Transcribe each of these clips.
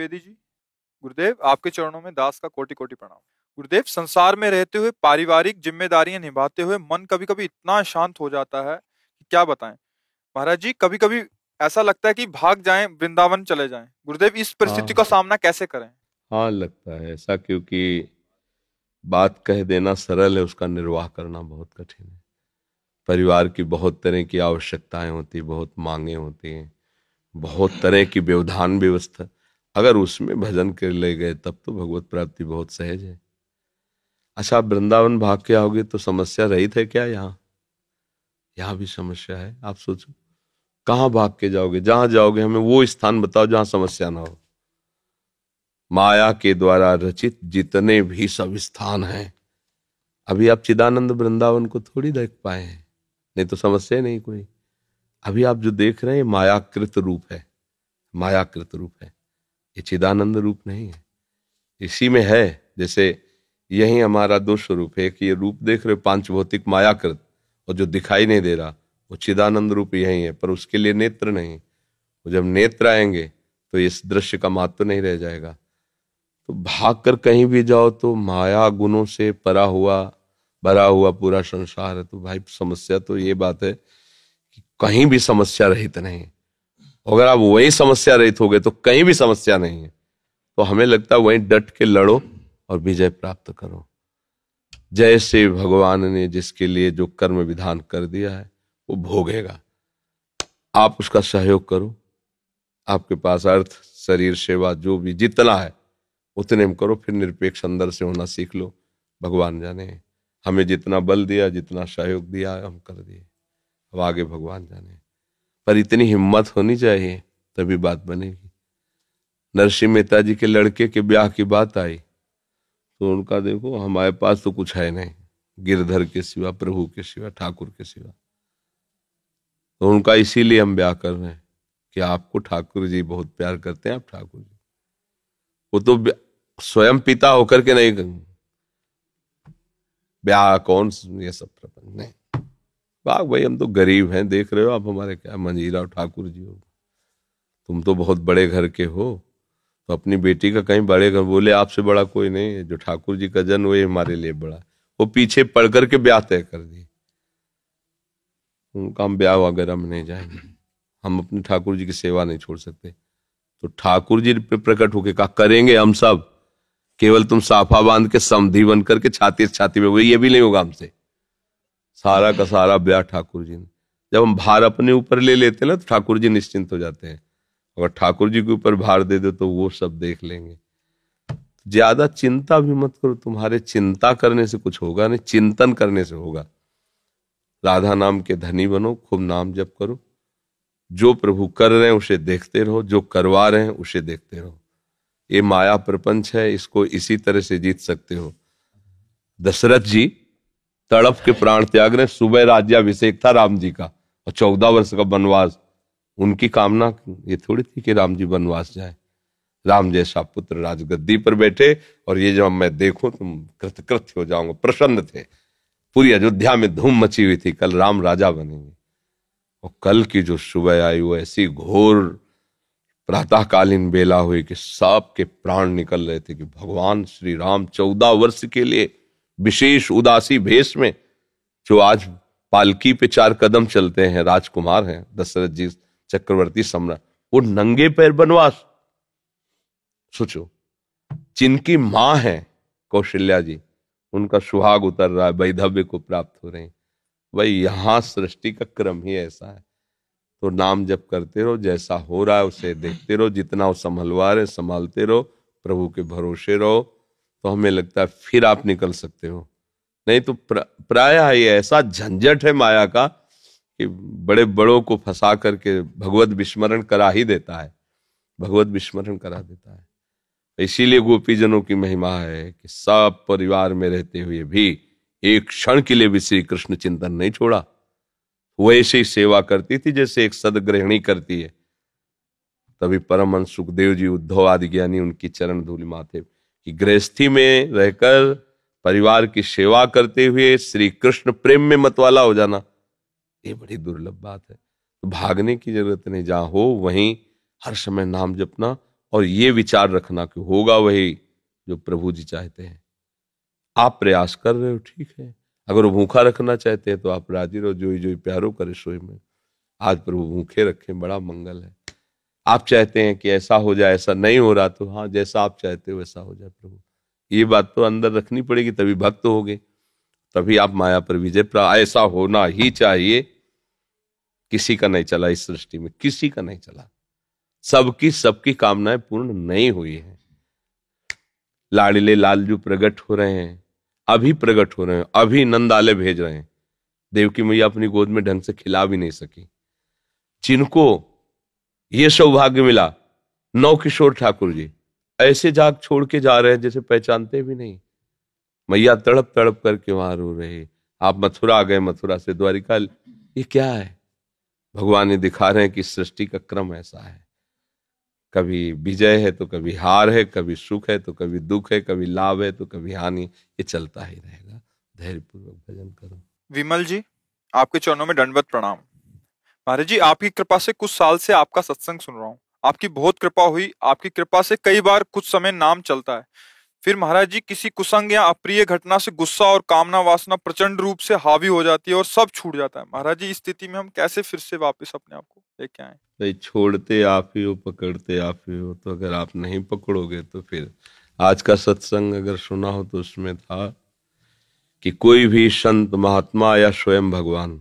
द्विवेदी जी गुरुदेव आपके चरणों में दास का कोटि कोटि प्रणाम गुरुदेव संसार में रहते हुए पारिवारिक जिम्मेदारियां निभाते हुए मन कभी कभी इतना शांत हो जाता है कि क्या बताएं महाराज जी कभी कभी ऐसा लगता है कि भाग जाएं वृंदावन चले जाएं गुरुदेव इस परिस्थिति हाँ। का सामना कैसे करें हाँ लगता है ऐसा क्योंकि बात कह देना सरल है उसका निर्वाह करना बहुत कठिन है परिवार की बहुत तरह की आवश्यकताएं होती बहुत मांगे होती हैं बहुत तरह की व्यवधान व्यवस्था अगर उसमें भजन कर ले गए तब तो भगवत प्राप्ति बहुत सहज है अच्छा आप वृंदावन भाग के आओगे तो समस्या रही थे क्या यहाँ यहाँ भी समस्या है आप सोचो कहाँ भाग के जाओगे जहां जाओगे हमें वो स्थान बताओ जहां समस्या ना हो माया के द्वारा रचित जितने भी सब स्थान हैं अभी आप चिदानंद वृंदावन को थोड़ी देख पाए हैं नहीं तो समस्या नहीं कोई अभी आप जो देख रहे हैं मायाकृत रूप है मायाकृत रूप है ये चिदानंद रूप नहीं है इसी में है जैसे यही हमारा दो स्वरूप है कि ये रूप देख रहे पांच भौतिक मायाकृत और जो दिखाई नहीं दे रहा वो चिदानंद रूप यही है पर उसके लिए नेत्र नहीं वो जब नेत्र आएंगे तो इस दृश्य का महत्व तो नहीं रह जाएगा तो भाग कर कहीं भी जाओ तो माया गुणों से परा हुआ भरा हुआ पूरा संसार है तो भाई समस्या तो ये बात है कि कहीं भी समस्या रहित नहीं अगर आप वही समस्या रहित हो गए तो कहीं भी समस्या नहीं है तो हमें लगता है वहीं डट के लड़ो और विजय प्राप्त करो जय श्री भगवान ने जिसके लिए जो कर्म विधान कर दिया है वो भोगेगा आप उसका सहयोग करो आपके पास अर्थ शरीर सेवा जो भी जितना है उतने में करो फिर निरपेक्ष अंदर से होना सीख लो भगवान जाने हमें जितना बल दिया जितना सहयोग दिया हम कर दिए अब आगे भगवान जाने पर इतनी हिम्मत होनी चाहिए तभी बात बनेगी नरसिंह मेहता जी के लड़के के ब्याह की बात आई तो उनका देखो हमारे पास तो कुछ है नहीं गिरधर के सिवा प्रभु के सिवा ठाकुर के सिवा तो उनका इसीलिए हम ब्याह कर रहे हैं कि आपको ठाकुर जी बहुत प्यार करते हैं आप ठाकुर जी वो तो स्वयं पिता होकर के नहीं ब्याह कौन ये सब प्रपंच नहीं वाह भाई हम तो गरीब हैं देख रहे हो आप हमारे क्या मंजीराव ठाकुर जी हो तुम तो बहुत बड़े घर के हो तो अपनी बेटी का कहीं बड़े घर बोले आपसे बड़ा कोई नहीं है जो ठाकुर जी का जन्म वही हमारे लिए बड़ा वो पीछे पड़ करके ब्याह तय कर दिए उनका हम ब्याह वगैरह में नहीं जाएंगे हम अपने ठाकुर जी की सेवा नहीं छोड़ सकते तो ठाकुर जी पे प्रकट होके कहा करेंगे हम सब केवल तुम साफा बांध के समधि बन करके छाती छाती में ये भी नहीं होगा हमसे सारा का सारा ब्याह ठाकुर जी ने जब हम भार अपने ऊपर ले लेते ना तो ठाकुर जी निश्चिंत हो जाते हैं अगर ठाकुर जी के ऊपर भार दे दो तो वो सब देख लेंगे ज्यादा चिंता भी मत करो तुम्हारे चिंता करने से कुछ होगा नहीं चिंतन करने से होगा राधा नाम के धनी बनो खूब नाम जप करो जो प्रभु कर रहे हैं उसे देखते रहो जो करवा रहे हैं उसे देखते रहो ये माया प्रपंच है इसको इसी तरह से जीत सकते हो दशरथ जी तड़प के प्राण त्याग रहे सुबह राज्याभिषेक था राम जी का और चौदह वर्ष का वनवास उनकी कामना ये थोड़ी थी कि राम जी वनवास जाए राम जैसा पुत्र राजगद्दी पर बैठे और ये जब मैं देखूं तो कृतकृत हो जाऊंगा प्रसन्न थे पूरी अयोध्या में धूम मची हुई थी कल राम राजा बनेंगे और कल की जो सुबह आई वो ऐसी घोर प्रातःकालीन बेला हुई कि सबके के प्राण निकल रहे थे कि भगवान श्री राम चौदह वर्ष के लिए विशेष उदासी भेष में जो आज पालकी पे चार कदम चलते हैं राजकुमार हैं दशरथ जी चक्रवर्ती सम्राट वो नंगे पैर बनवास सोचो जिनकी मां है कौशल्या जी उनका सुहाग उतर रहा है वैधव्य को प्राप्त हो रहे हैं भाई यहां सृष्टि का क्रम ही ऐसा है तो नाम जप करते रहो जैसा हो रहा है उसे देखते रहो जितना वो संभलवा रहे संभालते रहो प्रभु के भरोसे रहो तो हमें लगता है फिर आप निकल सकते हो नहीं तो प्राय ये ऐसा झंझट है माया का कि बड़े बड़ों को फंसा करके भगवत विस्मरण करा ही देता है भगवत विस्मरण करा देता है इसीलिए गोपीजनों की महिमा है कि सब परिवार में रहते हुए भी एक क्षण के लिए भी श्री कृष्ण चिंतन नहीं छोड़ा वैसे ही सेवा करती थी जैसे एक सदग्रहिणी करती है तभी परम सुखदेव जी उद्धव आदि ज्ञानी उनकी चरण धूल माथे कि गृहस्थी में रहकर परिवार की सेवा करते हुए श्री कृष्ण प्रेम में मतवाला हो जाना ये बड़ी दुर्लभ बात है तो भागने की जरूरत नहीं जहाँ हो वहीं हर समय नाम जपना और ये विचार रखना कि होगा वही जो प्रभु जी चाहते हैं आप प्रयास कर रहे हो ठीक है अगर वो भूखा रखना चाहते हैं तो आप राजी रहो जोई जोई प्यारो करे सोई में आज प्रभु भूखे रखें बड़ा मंगल है आप चाहते हैं कि ऐसा हो जाए ऐसा नहीं हो रहा तो हाँ जैसा आप चाहते हो वैसा हो जाए प्रभु ये बात तो अंदर रखनी पड़ेगी तभी भक्त हो गए तभी आप माया पर विजय ऐसा होना ही चाहिए किसी का नहीं चला इस सृष्टि में किसी का नहीं चला सबकी सबकी कामनाएं पूर्ण नहीं हुई है लाड़िले लालजू प्रकट हो रहे हैं अभी प्रकट हो रहे हैं अभी नंदालय भेज रहे हैं देवकी मैया अपनी गोद में ढंग से खिला भी नहीं सकी जिनको ये सौभाग्य मिला नौ किशोर ठाकुर जी ऐसे जाग छोड़ के जा रहे हैं जैसे पहचानते भी नहीं मैया तड़प तड़प करके वहां रो रहे आप मथुरा आ गए मथुरा से द्वारिका ये क्या है भगवान ने दिखा रहे हैं कि सृष्टि का क्रम ऐसा है कभी विजय है तो कभी हार है कभी सुख है तो कभी दुख है कभी लाभ है तो कभी हानि ये चलता ही रहेगा धैर्यपूर्वक भजन करो विमल जी आपके चरणों में दंडवत प्रणाम महाराज जी आपकी कृपा से कुछ साल से आपका सत्संग सुन रहा हूँ आपकी बहुत कृपा हुई आपकी कृपा से कई बार कुछ समय नाम चलता है फिर महाराज जी किसी कुसंग या अप्रिय घटना से गुस्सा और कामना वासना प्रचंड रूप से हावी हो जाती है और सब छूट जाता है महाराज जी इस स्थिति में हम कैसे फिर से वापस अपने आप को लेके आए भाई छोड़ते आप ही हो पकड़ते आप ही हो तो अगर आप नहीं पकड़ोगे तो फिर आज का सत्संग अगर सुना हो तो उसमें था कि कोई भी संत महात्मा या स्वयं भगवान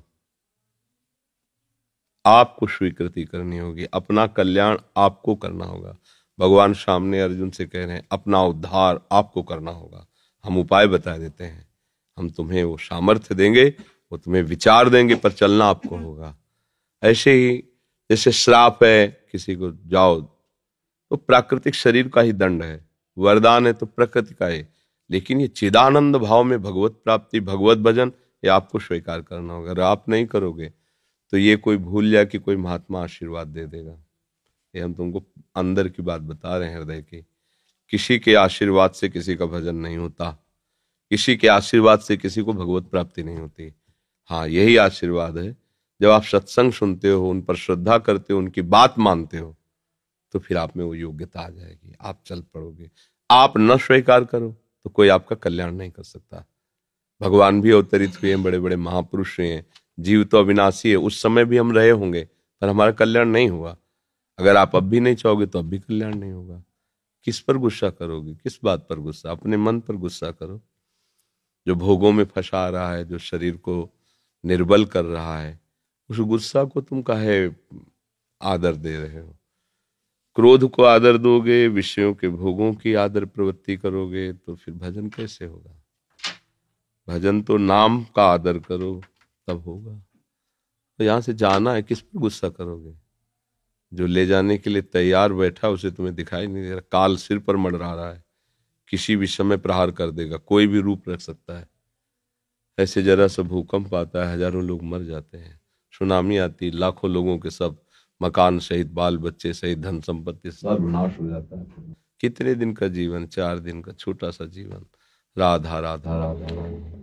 आपको स्वीकृति करनी होगी अपना कल्याण आपको करना होगा भगवान सामने अर्जुन से कह रहे हैं अपना उद्धार आपको करना होगा हम उपाय बता देते हैं हम तुम्हें वो सामर्थ्य देंगे वो तुम्हें विचार देंगे पर चलना आपको होगा ऐसे ही जैसे श्राप है किसी को जाओ तो प्राकृतिक शरीर का ही दंड है वरदान है तो प्रकृति का है लेकिन ये चिदानंद भाव में भगवत प्राप्ति भगवत भजन ये आपको स्वीकार करना होगा अगर आप नहीं करोगे तो ये कोई भूल जाए कि कोई महात्मा आशीर्वाद दे देगा ये हम तुमको अंदर की बात बता रहे हैं हृदय की किसी के आशीर्वाद से किसी का भजन नहीं होता किसी के आशीर्वाद से किसी को भगवत प्राप्ति नहीं होती हाँ यही आशीर्वाद है जब आप सत्संग सुनते हो उन पर श्रद्धा करते हो उनकी बात मानते हो तो फिर आप में वो योग्यता आ जाएगी आप चल पड़ोगे आप न स्वीकार करो तो कोई आपका कल्याण नहीं कर सकता भगवान भी अवतरित हुए हैं बड़े बड़े महापुरुष हुए हैं जीव तो अविनाशी है उस समय भी हम रहे होंगे पर हमारा कल्याण नहीं हुआ अगर आप अब भी नहीं चाहोगे तो अब भी कल्याण नहीं होगा किस पर गुस्सा करोगे किस बात पर गुस्सा अपने मन पर गुस्सा करो जो भोगों में फंसा रहा है जो शरीर को निर्बल कर रहा है उस गुस्सा को तुम काहे आदर दे रहे हो क्रोध को आदर दोगे विषयों के भोगों की आदर प्रवृत्ति करोगे तो फिर भजन कैसे होगा भजन तो नाम का आदर करो तब होगा तो यहां से जाना है किस पर गुस्सा करोगे जो ले जाने के लिए तैयार बैठा उसे तुम्हें दिखाई नहीं दे रहा काल सिर पर मंडरा रहा है किसी भी समय प्रहार कर देगा कोई भी रूप रख सकता है ऐसे जरा सा भूकंप आता है हजारों लोग मर जाते हैं सुनामी आती लाखों लोगों के सब मकान सहित बाल बच्चे सहित धन संपत्ति सब नाश हो जाता है कितने दिन का जीवन चार दिन का छोटा सा जीवन राधा राधा, राधा।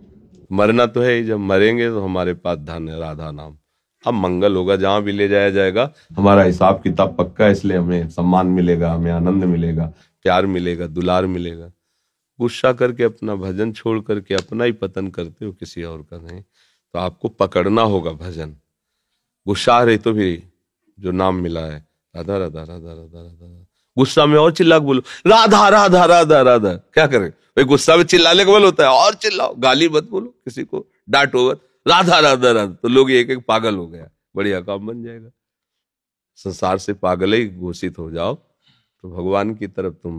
मरना तो है ही जब मरेंगे तो हमारे पास धन है राधा नाम अब मंगल होगा जहाँ भी ले जाया जाएगा हमारा हिसाब किताब पक्का है इसलिए हमें सम्मान मिलेगा हमें आनंद मिलेगा प्यार मिलेगा दुलार मिलेगा गुस्सा करके अपना भजन छोड़ करके अपना ही पतन करते हो किसी और का नहीं तो आपको पकड़ना होगा भजन गुस्सा रही तो भी जो नाम मिला है राधा राधा राधा राधा राधा गुस्सा में और चिल्ला के बोलो राधा राधा राधा राधा क्या करें भाई गुस्सा में चिल्लाने का बल होता है और चिल्लाओ गाली मत बोलो किसी को डांटो मत राधा राधा राधा तो लोग एक एक पागल हो गया बढ़िया काम बन जाएगा संसार से पागल ही घोषित हो जाओ तो भगवान की तरफ तुम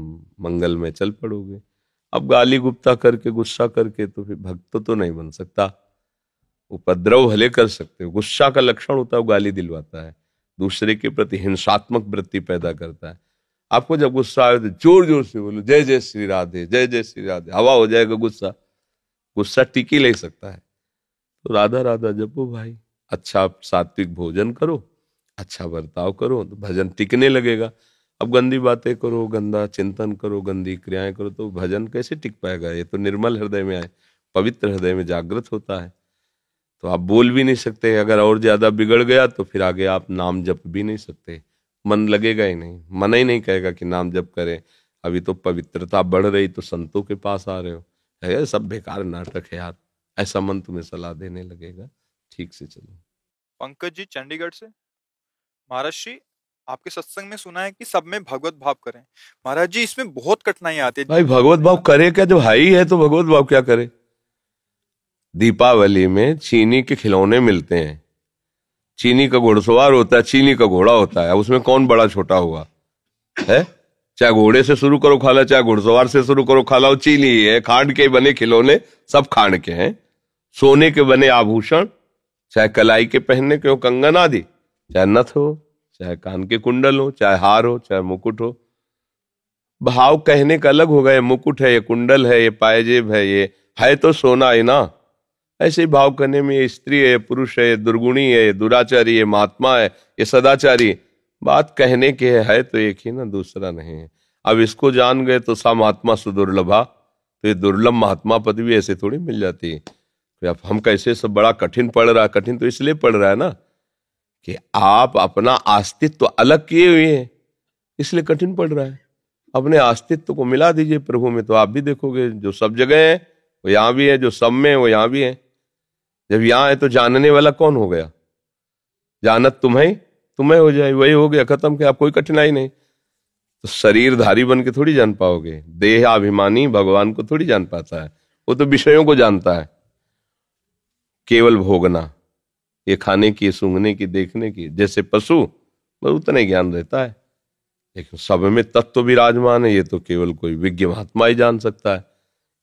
मंगल में चल पड़ोगे अब गाली गुप्ता करके गुस्सा करके तो फिर भक्त तो नहीं बन सकता उपद्रव भले कर सकते हो गुस्सा का लक्षण होता है गाली दिलवाता है दूसरे के प्रति हिंसात्मक वृत्ति पैदा करता है आपको जब गुस्सा आए तो जोर जोर से बोलो जय जय श्री राधे जय जय श्री राधे हवा हो जाएगा गुस्सा गुस्सा टिकी ले सकता है तो राधा राधा जपो भाई अच्छा सात्विक भोजन करो अच्छा बर्ताव करो तो भजन टिकने लगेगा अब गंदी बातें करो गंदा चिंतन करो गंदी क्रियाएं करो तो भजन कैसे टिक पाएगा ये तो निर्मल हृदय में आए पवित्र हृदय में जागृत होता है तो आप बोल भी नहीं सकते अगर और ज्यादा बिगड़ गया तो फिर आगे आप नाम जप भी नहीं सकते मन लगेगा ही नहीं मन ही नहीं कहेगा कि नाम जप करें अभी तो पवित्रता बढ़ रही तो संतों के पास आ रहे हो है सब बेकार नाटक है यार ऐसा मन तुम्हें सलाह देने लगेगा ठीक से चलो पंकज जी चंडीगढ़ से महाराज श्री आपके सत्संग में सुना है कि सब में भगवत भाव करें महाराज जी इसमें बहुत कठिनाई आती है भाई भगवत भाव करे क्या जो हाई है तो भगवत भाव क्या करे दीपावली में चीनी के खिलौने मिलते हैं चीनी का घोड़सवार होता है चीनी का घोड़ा होता है उसमें कौन बड़ा छोटा हुआ है चाहे घोड़े से शुरू करो खाला चाहे घुड़सवार से शुरू करो खाला चीनी ही है खांड के बने खिलौने सब खांड के हैं सोने के बने आभूषण चाहे कलाई के पहनने के हो कंगन आदि चाहे नथ हो चाहे कान के कुंडल हो चाहे हार हो चाहे मुकुट हो भाव कहने का अलग होगा ये मुकुट है ये कुंडल है ये पायजेब है ये है तो सोना है ना ऐसे भाव करने में ये स्त्री है पुरुष है दुर्गुणी है दुराचारी है महात्मा है ये सदाचारी बात कहने के है, है तो एक ही ना दूसरा नहीं है अब इसको जान गए तो सा महात्मा सुदुर्लभा तो ये दुर्लभ महात्मा पद भी ऐसे थोड़ी मिल जाती है तो अब हम कैसे सब बड़ा कठिन पड़ रहा कठिन तो इसलिए पड़ रहा है ना कि आप अपना अस्तित्व तो अलग किए हुए हैं इसलिए कठिन पड़ रहा है अपने अस्तित्व को मिला दीजिए प्रभु में तो आप भी देखोगे जो सब जगह है वो यहाँ भी है जो सब में है वो यहाँ भी है जब यहां है तो जानने वाला कौन हो गया जानत तुम्हें तुम्हें हो जाए वही हो गया खत्म क्या कोई कठिनाई नहीं तो शरीरधारी बन के थोड़ी जान पाओगे देह अभिमानी भगवान को थोड़ी जान पाता है वो तो विषयों को जानता है केवल भोगना ये खाने की सूंघने की देखने की जैसे पशु बस उतना ही ज्ञान रहता है लेकिन सब में तत्व विराजमान है ये तो केवल कोई विज्ञ महात्मा ही जान सकता है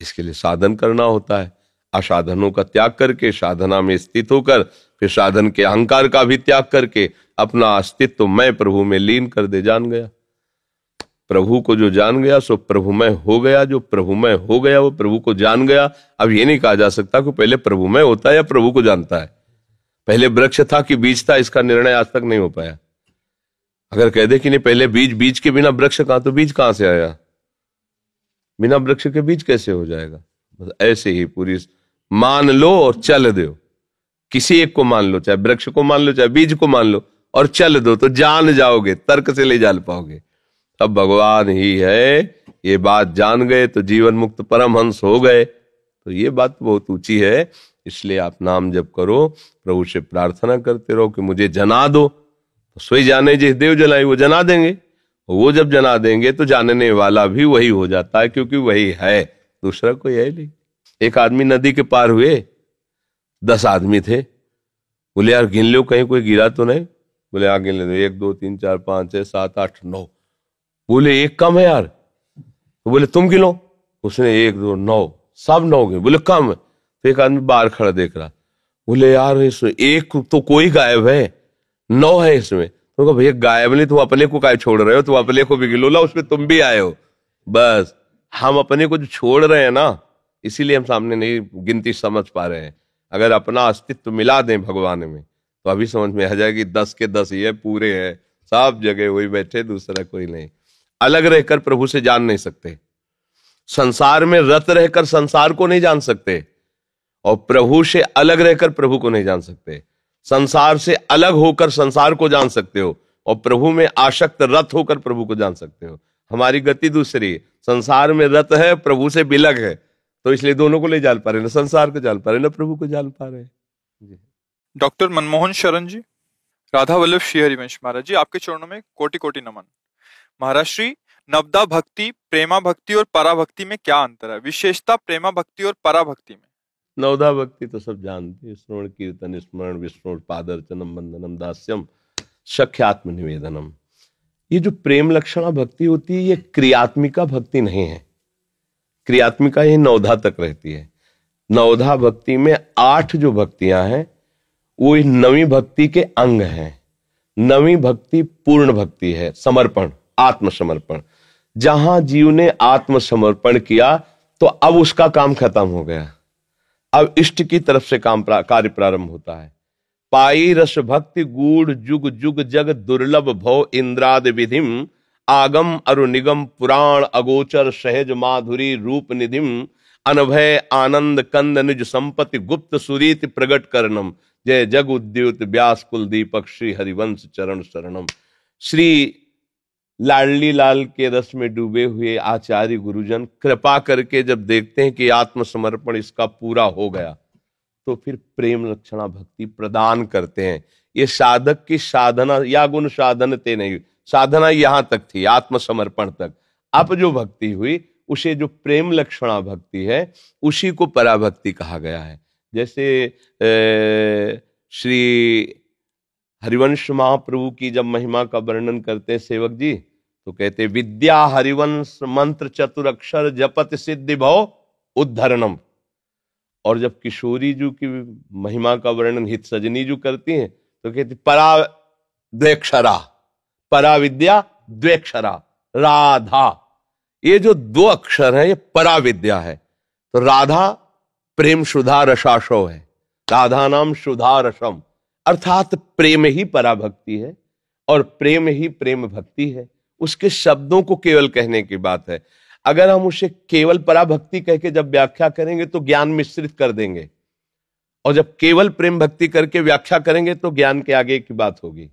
इसके लिए साधन करना होता है असाधनों का त्याग करके साधना में स्थित होकर फिर साधन के अहंकार का भी त्याग करके अपना अस्तित्व मैं प्रभु में लीन कर दे जान गया प्रभु को जो जान गया सो प्रभु मैं हो गया जो प्रभु मैं हो गया वो प्रभु को जान गया अब ये नहीं कहा जा सकता कि पहले प्रभु मैं होता है या प्रभु को जानता है पहले वृक्ष था कि बीज था इसका निर्णय आज तक नहीं हो पाया अगर कह दे कि नहीं पहले बीज बीज के बिना वृक्ष कहा तो बीज कहां से आया बिना वृक्ष के बीज कैसे हो जाएगा ऐसे ही पूरी मान लो और चल दो किसी एक को मान लो चाहे वृक्ष को मान लो चाहे बीज को मान लो और चल दो तो जान जाओगे तर्क से ले जान पाओगे अब भगवान ही है ये बात जान गए तो जीवन मुक्त परमहंस हो गए तो ये बात बहुत ऊंची है इसलिए आप नाम जब करो प्रभु से प्रार्थना करते रहो कि मुझे जना दो तो सोई जाने जिस देव जलाई वो जना देंगे वो जब जना देंगे तो जानने वाला भी वही हो जाता है क्योंकि वही है दूसरा कोई है नहीं एक आदमी नदी के पार हुए दस आदमी थे बोले यार गिन लो कहीं कोई गिरा तो नहीं बोले यार हाँ, गिन ले एक दो तीन चार पांच छह सात आठ नौ बोले एक कम है यार तो बोले तुम गिनो उसने एक दो नौ सब नौ गिन बोले कम है तो एक आदमी बाहर खड़ा देख रहा बोले यार इसमें एक तो कोई गायब है नौ है इसमें तो भैया गायब नहीं तुम अपने को काय छोड़ रहे हो तुम अपने को भी गिलो ला उसमें तुम भी आए हो बस हम अपने को जो छोड़ रहे हैं ना इसीलिए हम सामने नहीं गिनती समझ पा रहे हैं अगर अपना अस्तित्व मिला दें भगवान में तो अभी समझ में आ जाएगी दस के दस ये पूरे हैं सब जगह वही बैठे दूसरा कोई नहीं अलग रहकर प्रभु से जान नहीं सकते संसार में रत रहकर संसार को नहीं जान सकते और प्रभु से अलग रहकर प्रभु को नहीं जान सकते संसार से अलग होकर संसार को जान सकते हो और प्रभु में आशक्त रथ होकर प्रभु को जान सकते हो हमारी गति दूसरी संसार में रत है प्रभु से बिलग है तो इसलिए दोनों को ले जान पा रहे ना संसार को जान पा रहे ना प्रभु को जान पा रहे डॉक्टर मनमोहन शरण जी राधा वल्लभ श्री हरिवंश महाराज जी आपके चरणों में कोटि कोटि नमन महाराज श्री नवदा भक्ति प्रेमा भक्ति और पराभक्ति में क्या अंतर है विशेषता प्रेमा भक्ति और पराभक्ति में नवदा भक्ति तो सब जानते हैं श्रवण कीर्तन स्मरण विष्णु पादर्चनम वंदनम दास्यम सख्यात्म निवेदनम ये जो प्रेम लक्षणा भक्ति होती है ये क्रियात्मिका भक्ति नहीं है क्रियात्मिका ही नवधा तक रहती है नवधा भक्ति में आठ जो भक्तियां हैं वो नवी भक्ति के अंग हैं नवी भक्ति पूर्ण भक्ति है समर्पण आत्मसमर्पण जहां जीव ने आत्मसमर्पण किया तो अब उसका काम खत्म हो गया अब इष्ट की तरफ से काम प्रा, कार्य प्रारंभ होता है पाई रस भक्ति गूढ़ जुग जुग जग दुर्लभ भव इंद्राद विधिम आगम अरु निगम पुराण अगोचर सहज माधुरी रूप निधिम अनभय आनंद कंद निज संपति गुप्त सुरीत प्रगट करणम जय जग उद्युत व्यास कुल दीपक श्री हरिवंश चरण शरणम श्री लाडली लाल के रस में डूबे हुए आचार्य गुरुजन कृपा करके जब देखते हैं कि आत्मसमर्पण इसका पूरा हो गया तो फिर प्रेम लक्षणा भक्ति प्रदान करते हैं ये साधक की साधना या गुण साधन ते नहीं साधना यहां तक थी आत्मसमर्पण तक अब जो भक्ति हुई उसे जो प्रेम लक्षणा भक्ति है उसी को पराभक्ति कहा गया है जैसे ए, श्री हरिवंश महाप्रभु की जब महिमा का वर्णन करते हैं सेवक जी तो कहते विद्या हरिवंश मंत्र चतुरक्षर जपत सिद्धि भव उद्धरणम और जब किशोरी जी की महिमा का वर्णन हित सजनी जी करती हैं तो कहती परा द्वेक्षरा पराविद्या द्वेक्षरा राधा ये जो दो अक्षर है ये पराविद्या है तो राधा प्रेम सुधा रसाशो है राधा नाम सुधा रसम अर्थात प्रेम ही पराभक्ति है और प्रेम ही प्रेम भक्ति है उसके शब्दों को केवल कहने की बात है अगर हम उसे केवल पराभक्ति कह के जब व्याख्या करेंगे तो ज्ञान मिश्रित कर देंगे और जब केवल प्रेम भक्ति करके व्याख्या करेंगे तो ज्ञान के आगे की बात होगी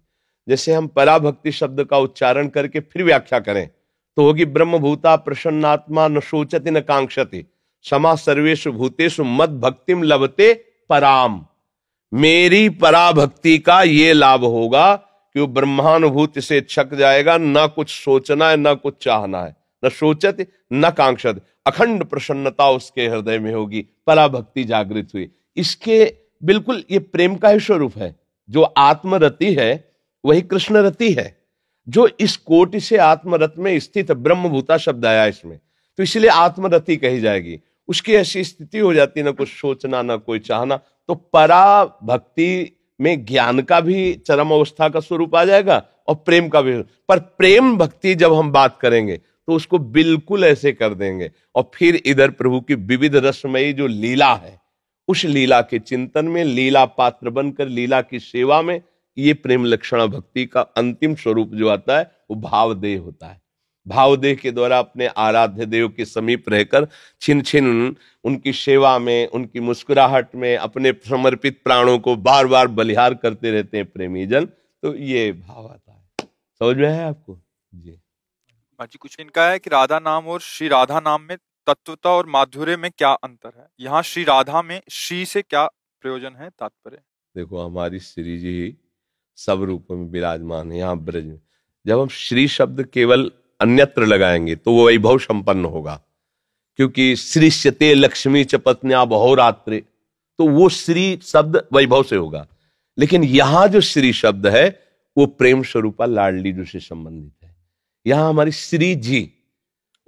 जैसे हम पराभक्ति शब्द का उच्चारण करके फिर व्याख्या करें तो होगी ब्रह्म भूता प्रसन्नात्मा न शोचति न कांक्षति क्षमा सर्वेश भूतेश मद भक्तिम लभते पराम मेरी पराभक्ति का ये लाभ होगा कि वो ब्रह्मानुभूति से छक जाएगा ना कुछ सोचना है ना कुछ चाहना है न शोचत न कांक्षत अखंड प्रसन्नता उसके हृदय में होगी पला भक्ति जागृत हुई इसके बिल्कुल ये प्रेम का ही स्वरूप है जो आत्मरति है वही कृष्ण रति है जो इस कोटि से आत्मरत में स्थित ब्रह्मभूता शब्द आया इसमें तो इसलिए आत्मरति कही जाएगी उसकी ऐसी स्थिति हो जाती ना कुछ सोचना ना कोई चाहना तो परा भक्ति में ज्ञान का भी चरम अवस्था का स्वरूप आ जाएगा और प्रेम का भी पर प्रेम भक्ति जब हम बात करेंगे तो उसको बिल्कुल ऐसे कर देंगे और फिर इधर प्रभु की विविध रसमयी जो लीला है उस लीला के चिंतन में लीला पात्र बनकर लीला की सेवा में ये प्रेम लक्षणा भक्ति का अंतिम स्वरूप जो आता है वो भावदेह होता है भावदेह के द्वारा अपने आराध्य देव के समीप रहकर छिन छिन उनकी सेवा में उनकी मुस्कुराहट में अपने समर्पित प्राणों को बार बार बलिहार करते रहते हैं प्रेमी जन तो ये भाव आता है समझ में है आपको जी हाँ जी कुछ इनका है कि राधा नाम और श्री राधा नाम में तत्वता और माधुर्य में क्या अंतर है यहाँ श्री राधा में श्री से क्या प्रयोजन है तात्पर्य देखो हमारी श्री जी ही सब रूपों में विराजमान है यहाँ ब्रज में जब हम श्री शब्द केवल अन्यत्र लगाएंगे तो वो वैभव संपन्न होगा क्योंकि श्री श्यते लक्ष्मी च पत्निया तो वो श्री शब्द वैभव से होगा लेकिन यहाँ जो श्री शब्द है वो प्रेम स्वरूपा लाडली जो से संबंधित है यहां हमारी श्री जी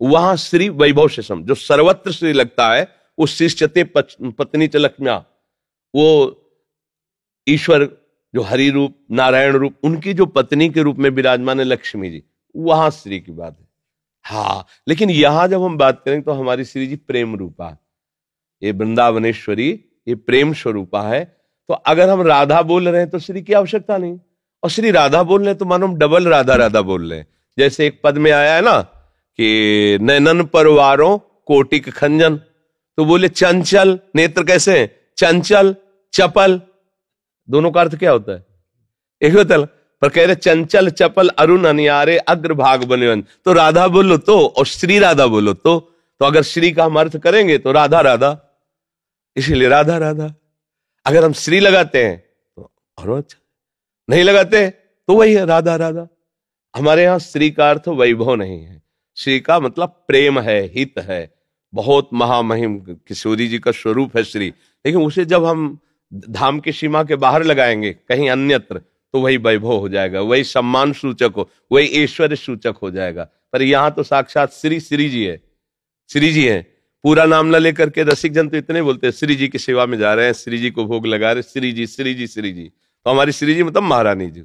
वहां श्री वैभव शेषम जो सर्वत्र श्री लगता है वो शिष्यते पत्नी लक्ष्मिया वो ईश्वर जो हरि रूप नारायण रूप उनकी जो पत्नी के रूप में विराजमान है लक्ष्मी जी वहां श्री की बात है हाँ लेकिन यहां जब हम बात करें तो हमारी श्री जी प्रेम रूपा ये वृंदावनेश्वरी ये प्रेम स्वरूपा है तो अगर हम राधा बोल रहे हैं तो श्री की आवश्यकता नहीं और श्री राधा बोल रहे हैं तो मानो हम डबल राधा राधा बोल रहे हैं जैसे एक पद में आया है ना कि नैनन परवारों कोटिक खंजन तो बोले चंचल नेत्र कैसे हैं चंचल चपल दोनों का अर्थ क्या होता है एक होता पर कह रहे चंचल चपल अरुण अनियारे अग्रभाग बने तो राधा बोलो तो और श्री राधा बोलो तो तो अगर श्री का हम अर्थ करेंगे तो राधा राधा इसीलिए राधा राधा अगर हम श्री लगाते हैं तो और अच्छा नहीं लगाते तो वही है राधा राधा हमारे यहाँ श्री का अर्थ वैभव नहीं है श्री का मतलब प्रेम है हित है बहुत महामहिम किशोरी जी का स्वरूप है श्री लेकिन उसे जब हम धाम की सीमा के बाहर लगाएंगे कहीं अन्यत्र तो वही वैभव हो जाएगा वही सम्मान सूचक हो वही ऐश्वर्य सूचक हो जाएगा पर यहाँ तो साक्षात श्री श्री जी है श्री जी है पूरा नाम ना लेकर के रसिक जन तो इतने बोलते हैं श्री जी की सेवा में जा रहे हैं श्री जी को भोग लगा रहे श्री जी श्री जी श्री जी तो हमारी श्री जी मतलब महारानी जी